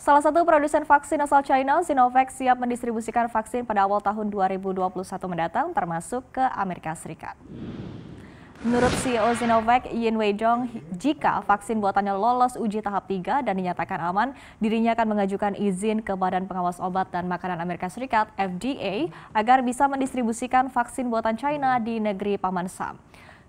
Salah satu produsen vaksin asal China, Sinovac, siap mendistribusikan vaksin pada awal tahun 2021 mendatang, termasuk ke Amerika Serikat. Menurut CEO Sinovac, Yin Wei Weijong, jika vaksin buatannya lolos uji tahap 3 dan dinyatakan aman, dirinya akan mengajukan izin ke Badan Pengawas Obat dan Makanan Amerika Serikat, FDA, agar bisa mendistribusikan vaksin buatan China di negeri Paman Sam.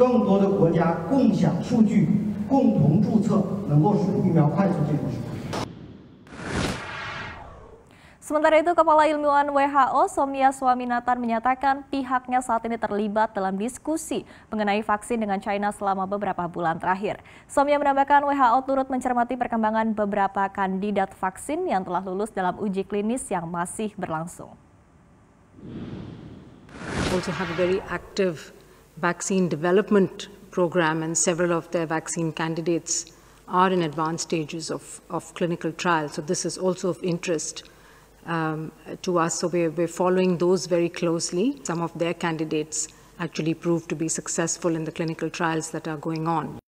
更多的国家共享数据，共同注册，能够使疫苗快速进入市场。Sementara itu, Kepala Ilmuwan WHO Somia Swaminathan menyatakan pihaknya saat ini terlibat dalam diskusi mengenai vaksin dengan China selama beberapa bulan terakhir. Somia menambahkan WHO turut mencermati perkembangan beberapa kandidat vaksin yang telah lulus dalam uji klinis yang masih berlangsung. Also have very active vaccine development program, and several of their vaccine candidates are in advanced stages of, of clinical trial. So this is also of interest um, to us. So we're, we're following those very closely. Some of their candidates actually proved to be successful in the clinical trials that are going on.